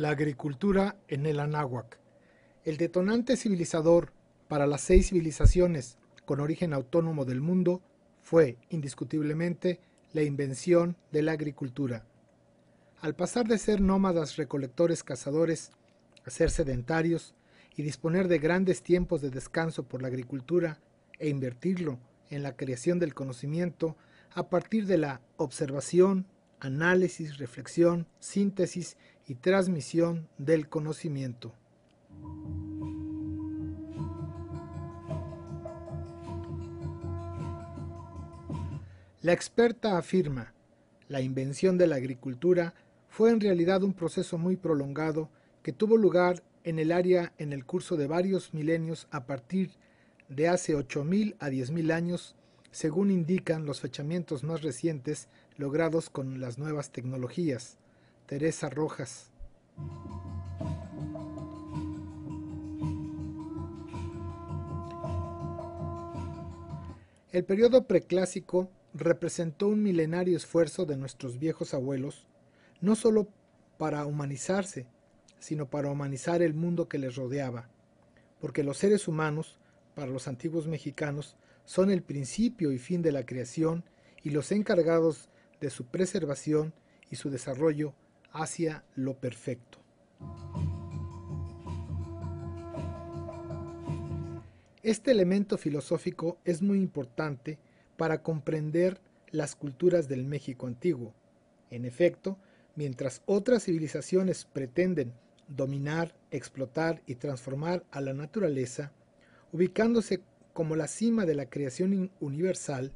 la agricultura en el Anáhuac. El detonante civilizador para las seis civilizaciones con origen autónomo del mundo fue, indiscutiblemente, la invención de la agricultura. Al pasar de ser nómadas recolectores cazadores a ser sedentarios y disponer de grandes tiempos de descanso por la agricultura e invertirlo en la creación del conocimiento a partir de la observación, análisis, reflexión, síntesis y transmisión del conocimiento. La experta afirma, la invención de la agricultura fue en realidad un proceso muy prolongado que tuvo lugar en el área en el curso de varios milenios a partir de hace 8.000 a 10.000 años según indican los fechamientos más recientes logrados con las nuevas tecnologías. Teresa Rojas. El periodo preclásico representó un milenario esfuerzo de nuestros viejos abuelos, no sólo para humanizarse, sino para humanizar el mundo que les rodeaba, porque los seres humanos, para los antiguos mexicanos, son el principio y fin de la creación y los encargados de su preservación y su desarrollo hacia lo perfecto. Este elemento filosófico es muy importante para comprender las culturas del México antiguo. En efecto, mientras otras civilizaciones pretenden dominar, explotar y transformar a la naturaleza, ubicándose como la cima de la creación universal,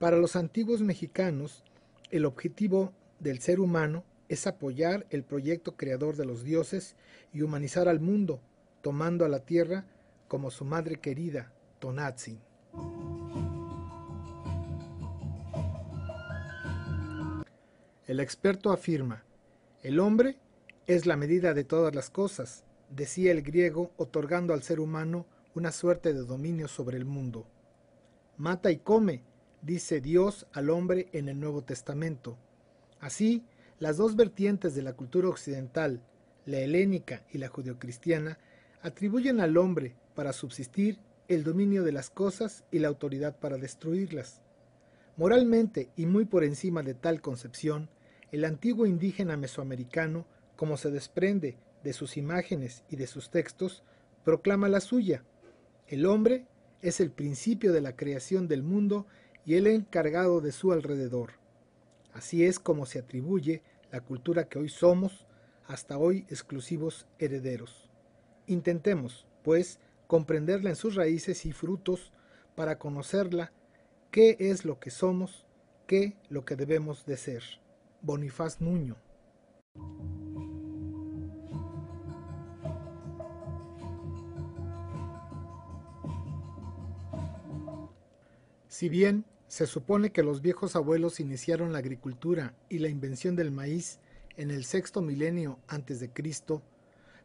para los antiguos mexicanos el objetivo del ser humano es apoyar el proyecto creador de los dioses y humanizar al mundo, tomando a la tierra como su madre querida, Tonatzin. El experto afirma, el hombre es la medida de todas las cosas, decía el griego otorgando al ser humano una suerte de dominio sobre el mundo. Mata y come, dice Dios al hombre en el Nuevo Testamento. Así, las dos vertientes de la cultura occidental, la helénica y la judeocristiana, atribuyen al hombre, para subsistir, el dominio de las cosas y la autoridad para destruirlas. Moralmente y muy por encima de tal concepción, el antiguo indígena mesoamericano, como se desprende de sus imágenes y de sus textos, proclama la suya, el hombre es el principio de la creación del mundo y el encargado de su alrededor. Así es como se atribuye la cultura que hoy somos, hasta hoy exclusivos herederos. Intentemos, pues, comprenderla en sus raíces y frutos para conocerla, qué es lo que somos, qué lo que debemos de ser. Bonifaz Nuño. Si bien se supone que los viejos abuelos iniciaron la agricultura y la invención del maíz en el sexto milenio antes de Cristo,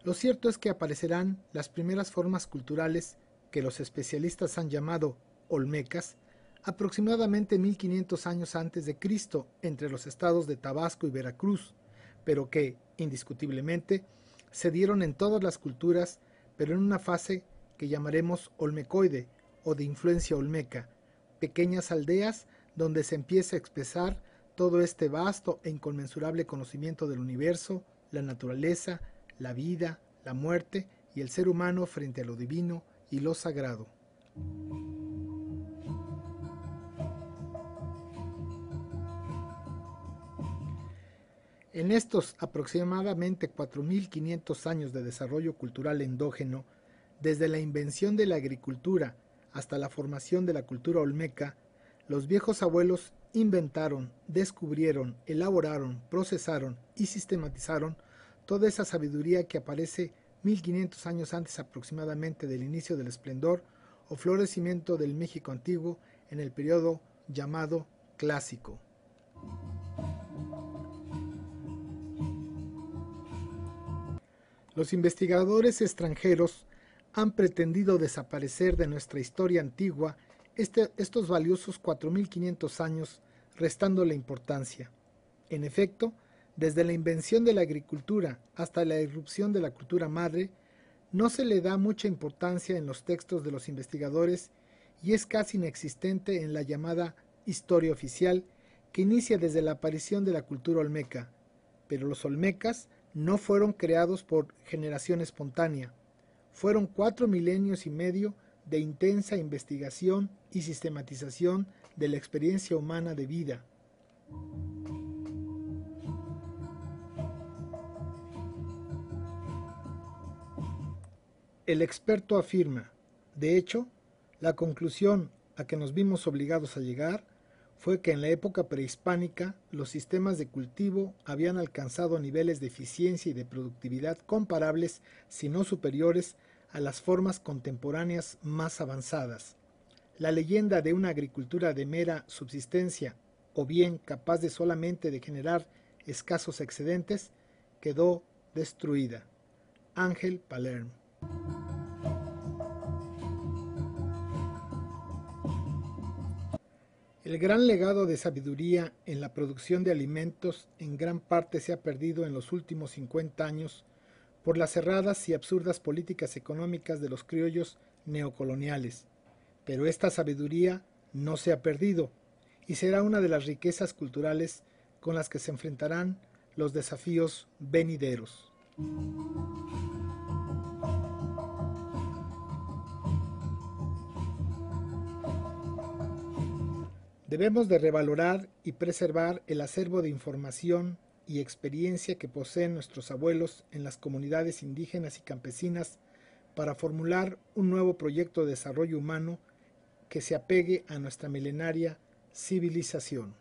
lo cierto es que aparecerán las primeras formas culturales que los especialistas han llamado olmecas aproximadamente 1500 años antes de Cristo entre los estados de Tabasco y Veracruz, pero que, indiscutiblemente, se dieron en todas las culturas, pero en una fase que llamaremos olmecoide o de influencia olmeca, pequeñas aldeas donde se empieza a expresar todo este vasto e inconmensurable conocimiento del universo, la naturaleza, la vida, la muerte y el ser humano frente a lo divino y lo sagrado. En estos aproximadamente 4.500 años de desarrollo cultural endógeno, desde la invención de la agricultura hasta la formación de la cultura olmeca, los viejos abuelos inventaron, descubrieron, elaboraron, procesaron y sistematizaron toda esa sabiduría que aparece 1500 años antes aproximadamente del inicio del esplendor o florecimiento del México antiguo en el periodo llamado clásico. Los investigadores extranjeros han pretendido desaparecer de nuestra historia antigua este, estos valiosos 4.500 años, restando la importancia. En efecto, desde la invención de la agricultura hasta la irrupción de la cultura madre, no se le da mucha importancia en los textos de los investigadores y es casi inexistente en la llamada historia oficial que inicia desde la aparición de la cultura olmeca. Pero los olmecas no fueron creados por generación espontánea, fueron cuatro milenios y medio de intensa investigación y sistematización de la experiencia humana de vida. El experto afirma, de hecho, la conclusión a que nos vimos obligados a llegar fue que en la época prehispánica los sistemas de cultivo habían alcanzado niveles de eficiencia y de productividad comparables, si no superiores, a las formas contemporáneas más avanzadas. La leyenda de una agricultura de mera subsistencia, o bien capaz de solamente de generar escasos excedentes, quedó destruida. Ángel Palermo El gran legado de sabiduría en la producción de alimentos en gran parte se ha perdido en los últimos 50 años por las cerradas y absurdas políticas económicas de los criollos neocoloniales. Pero esta sabiduría no se ha perdido y será una de las riquezas culturales con las que se enfrentarán los desafíos venideros. Debemos de revalorar y preservar el acervo de información y experiencia que poseen nuestros abuelos en las comunidades indígenas y campesinas para formular un nuevo proyecto de desarrollo humano que se apegue a nuestra milenaria civilización.